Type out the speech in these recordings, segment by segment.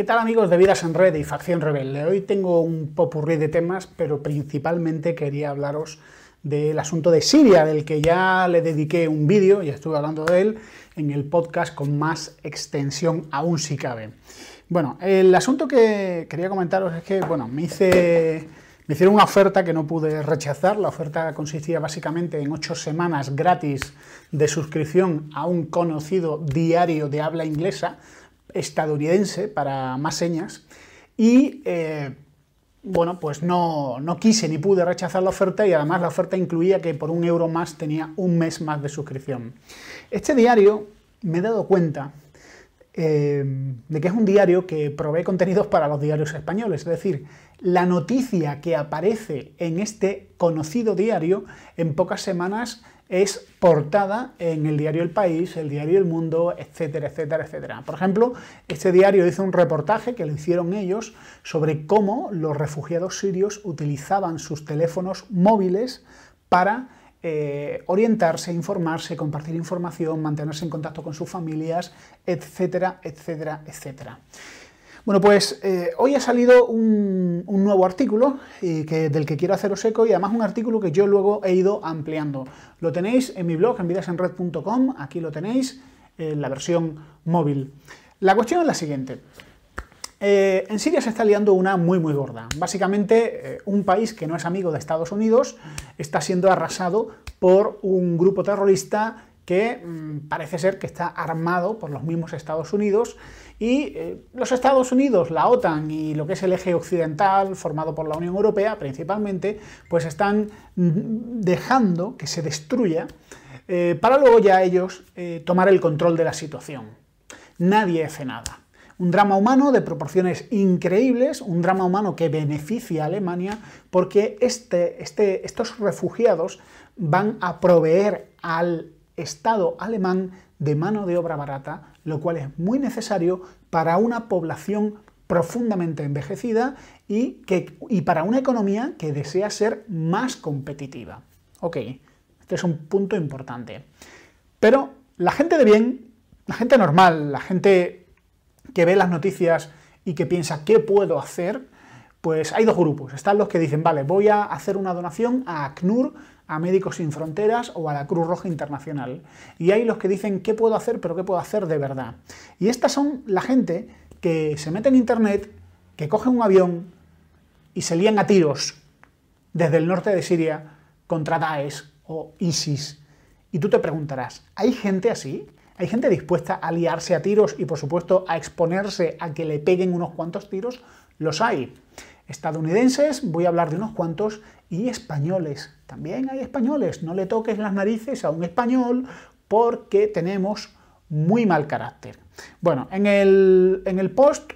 ¿Qué tal amigos de Vidas en Red y Facción Rebelde? Hoy tengo un popurrí de temas, pero principalmente quería hablaros del asunto de Siria, del que ya le dediqué un vídeo, y estuve hablando de él, en el podcast con más extensión aún si cabe. Bueno, el asunto que quería comentaros es que, bueno, me hice... Me hicieron una oferta que no pude rechazar. La oferta consistía básicamente en ocho semanas gratis de suscripción a un conocido diario de habla inglesa estadounidense para más señas y eh, bueno, pues no, no, quise ni pude rechazar la oferta y además la oferta incluía que por un euro más tenía un mes más de suscripción. Este diario me he dado cuenta eh, de que es un diario que provee contenidos para los diarios españoles, es decir, la noticia que aparece en este conocido diario en pocas semanas es portada en el diario El País, el diario El Mundo, etcétera, etcétera, etcétera. Por ejemplo, este diario hizo un reportaje que lo hicieron ellos sobre cómo los refugiados sirios utilizaban sus teléfonos móviles para eh, orientarse, informarse, compartir información, mantenerse en contacto con sus familias, etcétera, etcétera, etcétera. Bueno, pues eh, hoy ha salido un, nuevo artículo eh, del que quiero haceros eco y además un artículo que yo luego he ido ampliando. Lo tenéis en mi blog, en vidasenred.com, aquí lo tenéis, en la versión móvil. La cuestión es la siguiente. Eh, en Siria se está liando una muy muy gorda. Básicamente, un país que no es amigo de Estados Unidos está siendo arrasado por un grupo terrorista que mm, parece ser que está armado por los mismos Estados Unidos y eh, los Estados Unidos, la OTAN y lo que es el eje occidental formado por la Unión Europea principalmente, pues están mm, dejando que se destruya eh, para luego ya ellos eh, tomar el control de la situación. Nadie hace nada. Un drama humano de proporciones increíbles, un drama humano que beneficia a Alemania porque este, este, estos refugiados van a proveer al Estado alemán de mano de obra barata, lo cual es muy necesario para una población profundamente envejecida y, que, para una economía que desea ser más competitiva. Ok, este es un punto importante. Pero la gente de bien, la gente normal, la gente que ve las noticias y que piensa qué puedo hacer, pues hay dos grupos. Están los que dicen, vale, voy a hacer una donación a ACNUR, a Médicos Sin Fronteras o a la Cruz Roja Internacional. Y hay los que dicen qué puedo hacer, pero qué puedo hacer de verdad. Y estas son la gente que se mete en Internet, que coge un avión y se lían a tiros desde el norte de Siria contra Daesh o ISIS. Y tú te preguntarás, ¿hay gente así? ¿Hay gente dispuesta a liarse a tiros y por supuesto a exponerse a que le peguen unos cuantos tiros? Los hay. Estadounidenses, voy a hablar de unos cuantos, y españoles. También hay españoles. No le toques las narices a un español porque tenemos muy mal carácter. Bueno, en el, post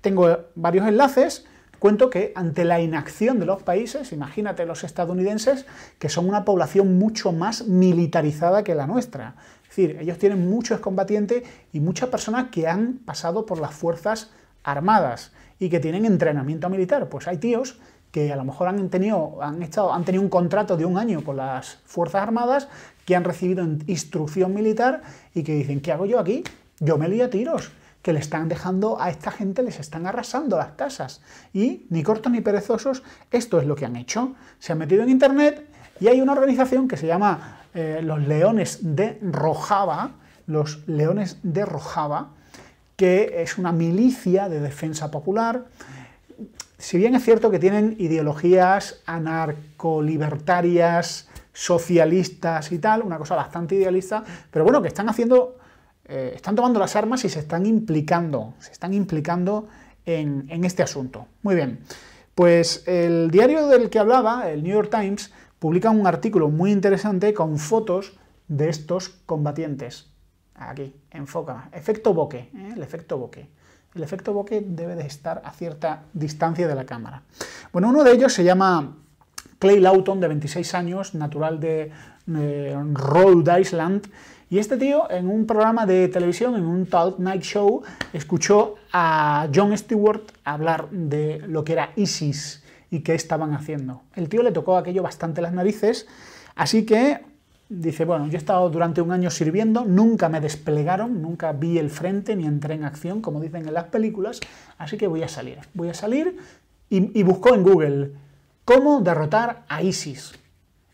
tengo varios enlaces. Cuento que ante la inacción de los países, imagínate los estadounidenses, que son una población mucho más militarizada que la nuestra. Es decir, ellos tienen muchos combatientes y muchas personas que han pasado por las fuerzas armadas y que tienen entrenamiento militar. Pues hay tíos que a lo mejor han tenido, han, estado, han tenido un contrato de un año con las Fuerzas Armadas, que han recibido instrucción militar y que dicen, ¿qué hago yo aquí? Yo me lío a tiros, que le están dejando a esta gente, les están arrasando las casas. Y ni cortos ni perezosos, esto es lo que han hecho. Se han metido en Internet y hay una organización que se llama eh, los Leones de Rojava, los Leones de Rojava, que es una milicia de defensa popular si bien es cierto que tienen ideologías anarcolibertarias, socialistas y tal, una cosa bastante idealista, pero bueno, que están haciendo, eh, están tomando las armas y se están implicando, se están implicando en, este asunto. Muy bien, pues el diario del que hablaba, el New York Times, publica un artículo muy interesante con fotos de estos combatientes. Aquí, enfoca, efecto boque, ¿eh? el efecto boque. El efecto bokeh debe de estar a cierta distancia de la cámara. Bueno, uno de ellos se llama Clay Lawton, de 26 años, natural de Rhode Island. Y este tío, en un programa de televisión, en un Talk Night Show, escuchó a John Stewart hablar de lo que era ISIS y qué estaban haciendo. El tío le tocó aquello bastante las narices, así que dice, bueno, yo he estado durante un año sirviendo, nunca me desplegaron, nunca vi el frente ni entré en acción, como dicen en las películas, así que voy a salir. Voy a salir y, buscó en Google cómo derrotar a ISIS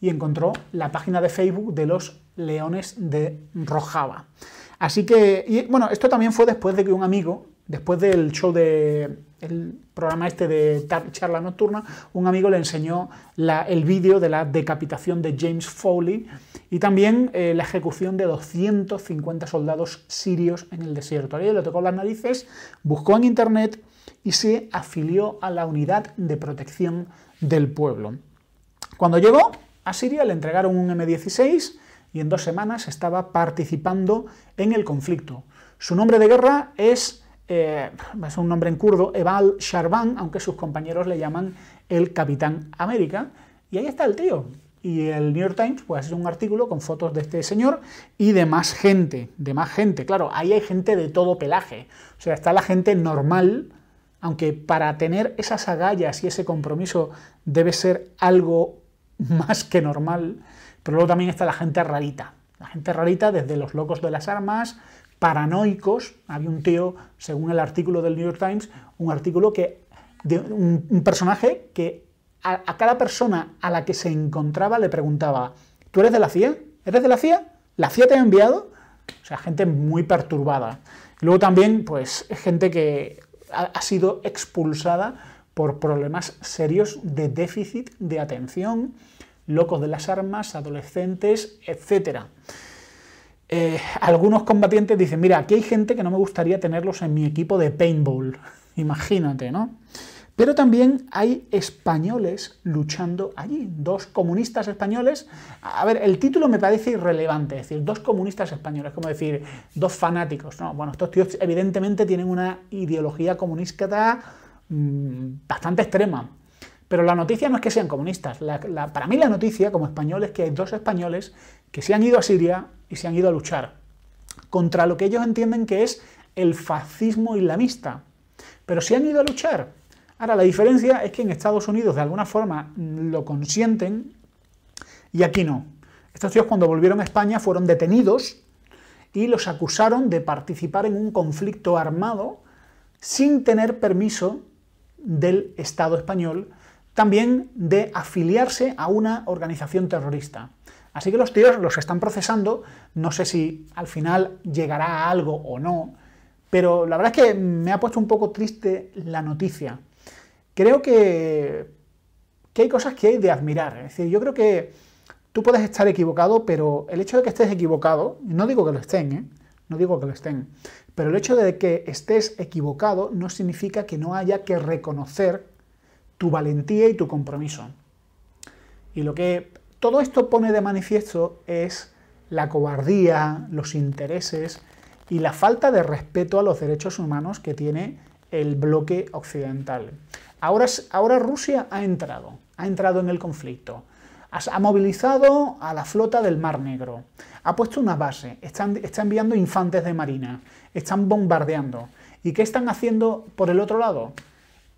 y encontró la página de Facebook de los Leones de Rojava. Así que, bueno, esto también fue después de que un amigo, después del show de el programa este de charla nocturna, un amigo le enseñó el vídeo de la decapitación de James Foley y también eh, la ejecución de 250 soldados sirios en el desierto. A le tocó las narices, buscó en internet y se afilió a la unidad de protección del pueblo. Cuando llegó a Siria le entregaron un M16 y en dos semanas estaba participando en el conflicto. Su nombre de guerra es es eh, un nombre en kurdo, Eval Sharban, aunque sus compañeros le llaman el Capitán América. Y ahí está el tío. Y el New York Times pues, es un artículo con fotos de este señor y de más gente, de más gente. Claro, ahí hay gente de todo pelaje. O sea, está la gente normal, aunque para tener esas agallas y ese compromiso debe ser algo más que normal, pero luego también está la gente rarita. La gente rarita desde los locos de las armas, paranoicos. Había un tío, según el artículo del New York Times, un artículo que un, personaje que a, cada persona a la que se encontraba le preguntaba, ¿tú eres de la CIA? ¿Eres de la CIA? ¿La CIA te ha enviado? O sea, gente muy perturbada. luego también, pues, gente que ha, ha sido expulsada por problemas serios de déficit de atención, locos de las armas, adolescentes, etcétera. Eh, algunos combatientes dicen, mira, aquí hay gente que no me gustaría tenerlos en mi equipo de paintball, imagínate, ¿no? Pero también hay españoles luchando allí, dos comunistas españoles. A ver, el título me parece irrelevante, es decir, dos comunistas españoles, como decir, dos fanáticos, ¿no? Bueno, estos tíos evidentemente tienen una ideología comunista mm, bastante extrema, pero la noticia no es que sean comunistas. para mí la noticia como español es que hay dos españoles que se han ido a Siria y se han ido a luchar contra lo que ellos entienden que es el fascismo islamista. Pero se han ido a luchar. Ahora, la diferencia es que en Estados Unidos de alguna forma lo consienten y aquí no. Estos tíos cuando volvieron a España fueron detenidos y los acusaron de participar en un conflicto armado sin tener permiso del Estado español también de afiliarse a una organización terrorista. Así que los tíos los están procesando, no sé si al final llegará a algo o no, pero la verdad es que me ha puesto un poco triste la noticia. Creo que, hay cosas que hay de admirar, es decir, yo creo que tú puedes estar equivocado, pero el hecho de que estés equivocado, no digo que lo estén, ¿eh? no digo que lo estén, pero el hecho de que estés equivocado no significa que no haya que reconocer tu valentía y tu compromiso. Y lo que todo esto pone de manifiesto es la cobardía, los intereses y la falta de respeto a los derechos humanos que tiene el bloque occidental. Ahora, ahora Rusia ha entrado, ha entrado en el conflicto, ha movilizado a la flota del Mar Negro, ha puesto una base, están, está enviando infantes de marina, están bombardeando. ¿Y qué están haciendo por el otro lado?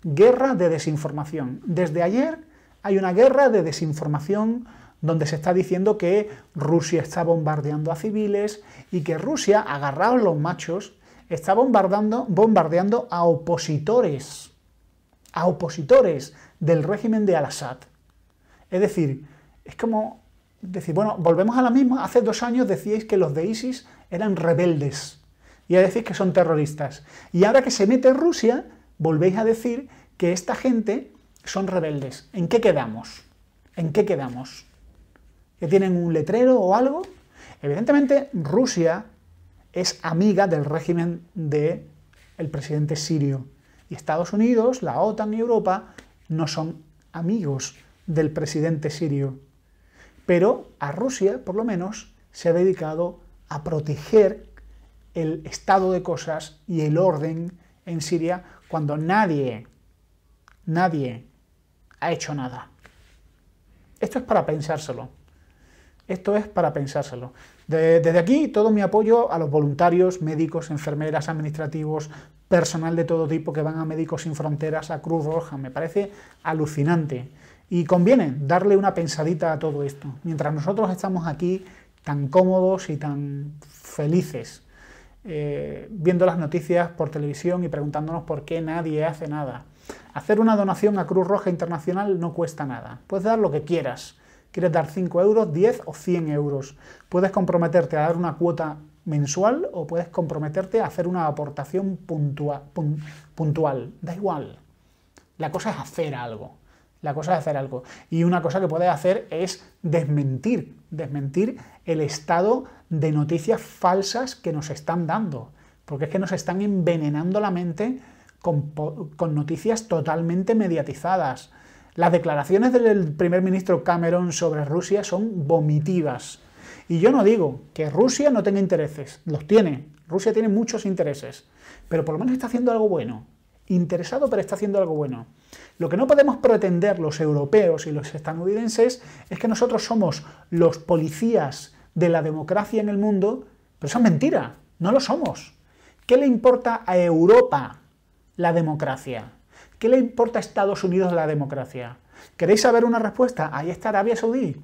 guerra de desinformación. Desde ayer hay una guerra de desinformación donde se está diciendo que Rusia está bombardeando a civiles y que Rusia, agarrados los machos, está bombardeando, a opositores, a opositores del régimen de Al-Assad. Es decir, es como decir, bueno, volvemos a la misma, hace dos años decíais que los de ISIS eran rebeldes y a decir que son terroristas. Y ahora que se mete Rusia, volvéis a decir que esta gente son rebeldes. ¿En qué quedamos? ¿En qué quedamos? ¿Que tienen un letrero o algo? Evidentemente, Rusia es amiga del régimen del el presidente sirio. Y Estados Unidos, la OTAN y Europa no son amigos del presidente sirio. Pero a Rusia, por lo menos, se ha dedicado a proteger el estado de cosas y el orden en Siria cuando nadie, nadie ha hecho nada. Esto es para pensárselo. Esto es para pensárselo. desde aquí, todo mi apoyo a los voluntarios, médicos, enfermeras, administrativos, personal de todo tipo que van a Médicos Sin Fronteras, a Cruz Roja. Me parece alucinante. Y conviene darle una pensadita a todo esto. Mientras nosotros estamos aquí tan cómodos y tan felices eh, viendo las noticias por televisión y preguntándonos por qué nadie hace nada. Hacer una donación a Cruz Roja Internacional no cuesta nada. Puedes dar lo que quieras. Quieres dar 5 euros, 10 o 100 euros. Puedes comprometerte a dar una cuota mensual o puedes comprometerte a hacer una aportación puntual. Da igual. La cosa es hacer algo. La cosa es hacer algo. Y una cosa que puedes hacer es desmentir desmentir el estado de noticias falsas que nos están dando, porque es que nos están envenenando la mente con, noticias totalmente mediatizadas. Las declaraciones del primer ministro Cameron sobre Rusia son vomitivas. Y yo no digo que Rusia no tenga intereses, los tiene. Rusia tiene muchos intereses, pero por lo menos está haciendo algo bueno interesado, pero está haciendo algo bueno. Lo que no podemos pretender los europeos y los estadounidenses es que nosotros somos los policías de la democracia en el mundo, pero eso es mentira, no lo somos. ¿Qué le importa a Europa la democracia? ¿Qué le importa a Estados Unidos la democracia? ¿Queréis saber una respuesta? Ahí está Arabia Saudí.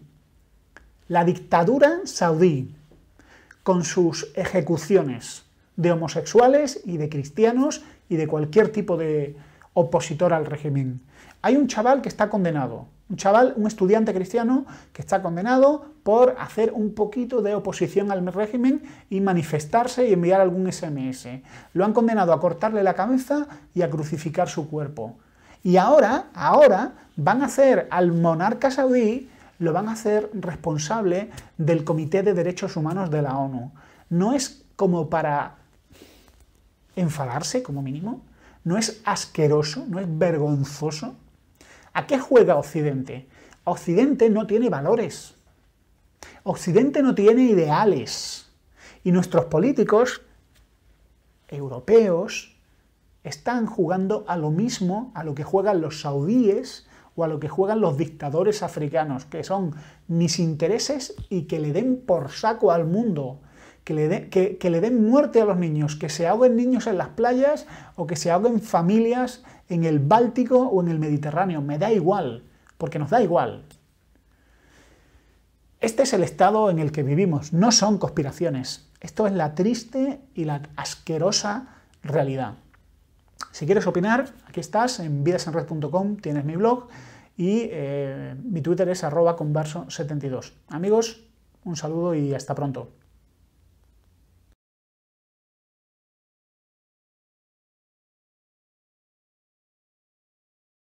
La dictadura saudí, con sus ejecuciones, de homosexuales y de cristianos y de cualquier tipo de opositor al régimen. Hay un chaval que está condenado, un chaval, un estudiante cristiano que está condenado por hacer un poquito de oposición al régimen y manifestarse y enviar algún SMS. Lo han condenado a cortarle la cabeza y a crucificar su cuerpo. Y ahora, ahora van a hacer al monarca saudí, lo van a hacer responsable del Comité de Derechos Humanos de la ONU. No es como para enfadarse como mínimo? ¿No es asqueroso? ¿No es vergonzoso? ¿A qué juega Occidente? Occidente no tiene valores. Occidente no tiene ideales. Y nuestros políticos europeos están jugando a lo mismo a lo que juegan los saudíes o a lo que juegan los dictadores africanos, que son mis intereses y que le den por saco al mundo que le, den muerte a los niños, que se ahoguen niños en las playas o que se ahoguen familias en el Báltico o en el Mediterráneo. Me da igual, porque nos da igual. Este es el estado en el que vivimos, no son conspiraciones. Esto es la triste y la asquerosa realidad. Si quieres opinar, aquí estás, en vidasenred.com tienes mi blog y eh, mi Twitter es arroba converso72. Amigos, un saludo y hasta pronto.